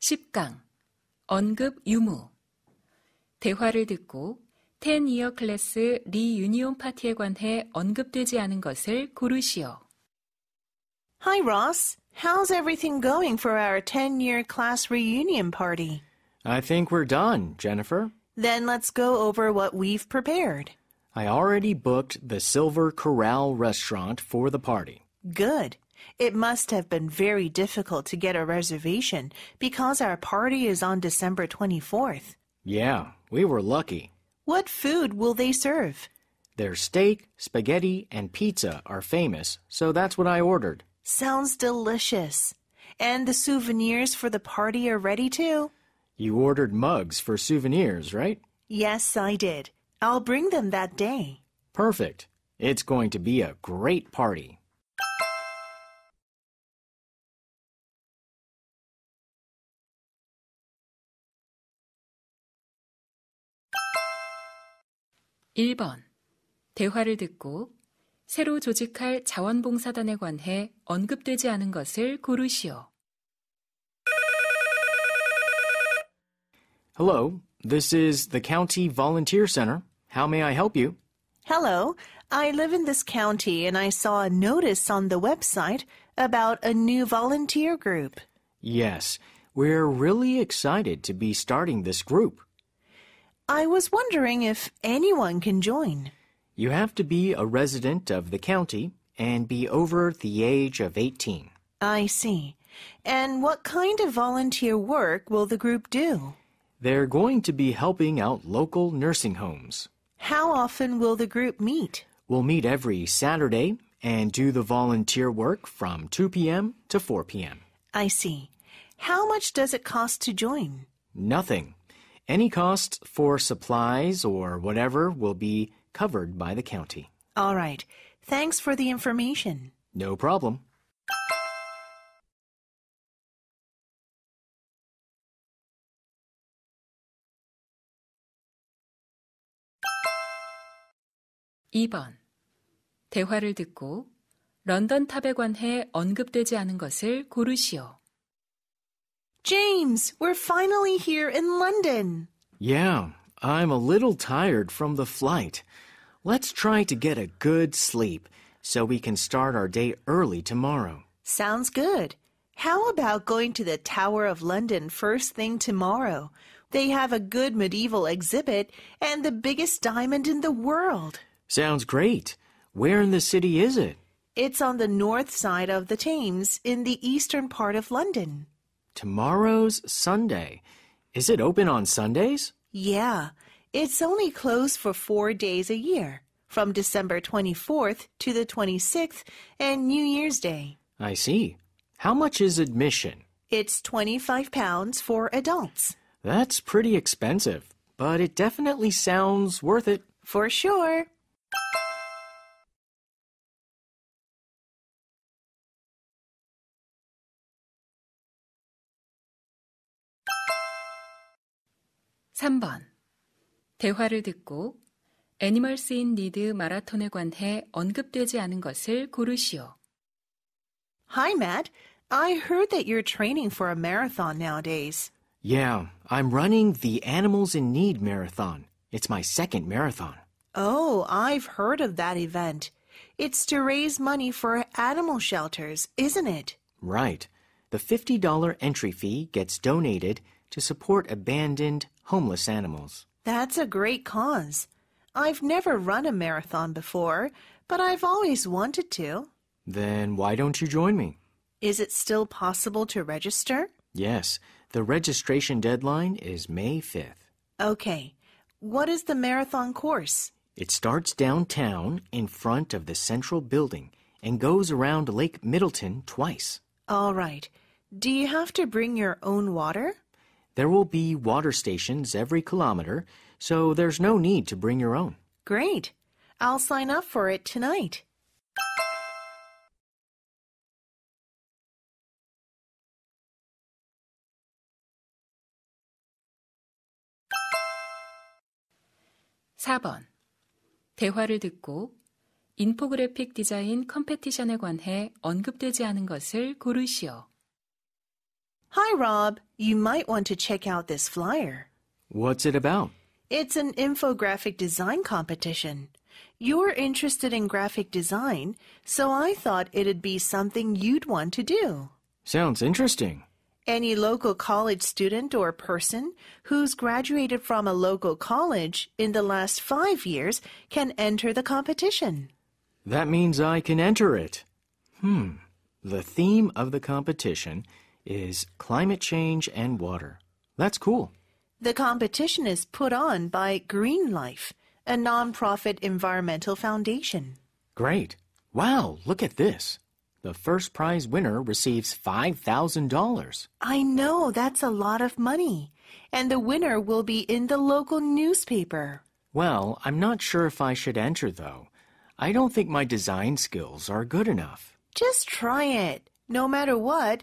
10강 언급 유무 대화를 듣고 10이어 클래스 리 유니온 파티에 관해 언급되지 않은 것을 고르시오. Hi Ross, how's everything going for our 10-year class reunion party? I think we're done, Jennifer. Then let's go over what we've prepared. I already booked the Silver Corral restaurant for the party. Good. It must have been very difficult to get a reservation because our party is on December 24th. Yeah, we were lucky. What food will they serve? Their steak, spaghetti, and pizza are famous, so that's what I ordered. Sounds delicious. And the souvenirs for the party are ready too. You ordered mugs for souvenirs, right? Yes, I did. I'll bring them that day. Perfect. It's going to be a great party. 1번 대화를 듣고 새로 조직할 자원봉사단에 관해 언급되지 않은 것을 고르시오. Hello, this is the County Volunteer Center. How may I help you? Hello, I live in this county and I saw a notice on the website about a new volunteer group. Yes, we're really excited to be starting this group. I was wondering if anyone can join. You have to be a resident of the county and be over the age of 18. I see. And what kind of volunteer work will the group do? They're going to be helping out local nursing homes. How often will the group meet? We'll meet every Saturday and do the volunteer work from 2 p.m. to 4 p.m. I see. How much does it cost to join? Nothing. Any costs for supplies or whatever will be covered by the county. All right. Thanks for the information. No problem. (2번) 대화를 듣고 런던 탑에 관해 언급되지 않은 것을 고르시오. James, we're finally here in London. Yeah, I'm a little tired from the flight. Let's try to get a good sleep so we can start our day early tomorrow. Sounds good. How about going to the Tower of London first thing tomorrow? They have a good medieval exhibit and the biggest diamond in the world. Sounds great. Where in the city is it? It's on the north side of the Thames in the eastern part of London. Tomorrow's Sunday. Is it open on Sundays? Yeah. It's only closed for four days a year, from December 24th to the 26th and New Year's Day. I see. How much is admission? It's 25 pounds for adults. That's pretty expensive, but it definitely sounds worth it. For sure. 3번. 대화를 듣고 애니멀스 인 니드 마라톤에 관해 언급되지 않은 것을 고르시오. Hi, Matt. I heard that you're training for a marathon nowadays. Yeah, I'm running the Animals in Need Marathon. It's my second marathon. Oh, I've heard of that event. It's to raise money for animal shelters, isn't it? Right. The $50 entry fee gets donated to support abandoned, homeless animals. That's a great cause. I've never run a marathon before, but I've always wanted to. Then why don't you join me? Is it still possible to register? Yes. The registration deadline is May 5th. Okay. What is the marathon course? It starts downtown in front of the central building and goes around Lake Middleton twice. All right. Do you have to bring your own water? There will be water stations every kilometer, so there's no need to bring your own. Great. I'll sign up for it tonight. (4번) 대화를 듣고 인포그래픽 디자인 컴페티션에 관해 언급되지 않은 것을 고르시오. Hi, Rob. You might want to check out this flyer. What's it about? It's an infographic design competition. You're interested in graphic design, so I thought it'd be something you'd want to do. Sounds interesting. Any local college student or person who's graduated from a local college in the last five years can enter the competition. That means I can enter it. Hmm. The theme of the competition is climate change and water. That's cool. The competition is put on by Green Life, a nonprofit environmental foundation. Great. Wow, look at this. The first prize winner receives $5,000. I know, that's a lot of money. And the winner will be in the local newspaper. Well, I'm not sure if I should enter, though. I don't think my design skills are good enough. Just try it. No matter what,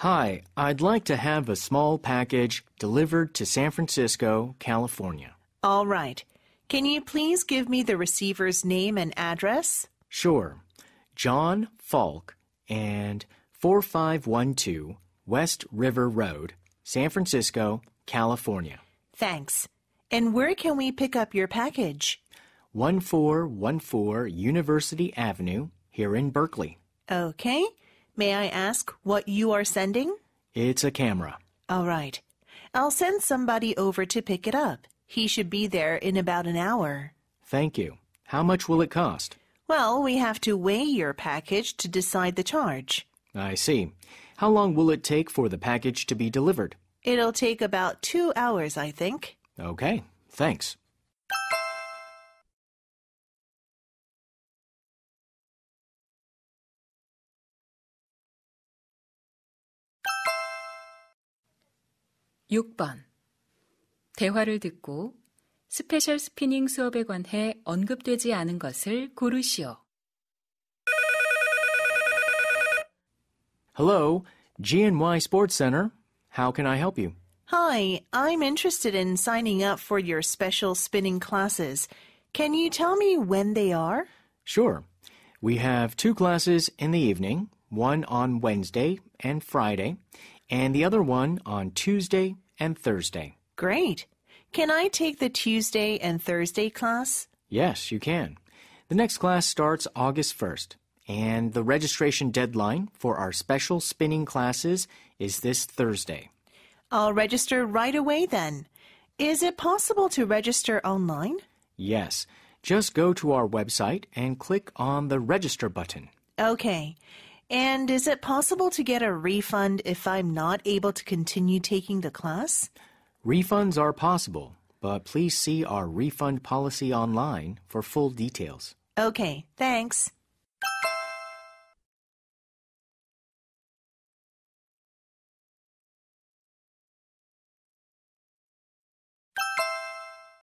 Hi, I'd like to have a small package delivered to San Francisco, California. All right. Can you please give me the receiver's name and address? Sure. John Falk and 4512 West River Road, San Francisco, California. Thanks. And where can we pick up your package? 1414 University Avenue here in Berkeley. Okay. May I ask what you are sending? It's a camera. All right. I'll send somebody over to pick it up. He should be there in about an hour. Thank you. How much will it cost? Well, we have to weigh your package to decide the charge. I see. How long will it take for the package to be delivered? It'll take about two hours, I think. Okay, thanks. 6번. 대화를 듣고 스페셜 스피닝 수업에 관해 언급되지 않은 것을 고르시오. Hello, GNY Sports Center. How can I help you? Hi, I'm interested in signing up for your special spinning classes. Can you tell me when they are? Sure. We have two classes in the evening, one on Wednesday and Friday, and the other one on Tuesday and Thursday. Great. Can I take the Tuesday and Thursday class? Yes, you can. The next class starts August 1st, and the registration deadline for our special spinning classes is this Thursday. I'll register right away then. Is it possible to register online? Yes. Just go to our website and click on the register button. Okay. And is it possible to get a refund if I'm not able to continue taking the class? Refunds are possible, but please see our refund policy online for full details. Okay, thanks.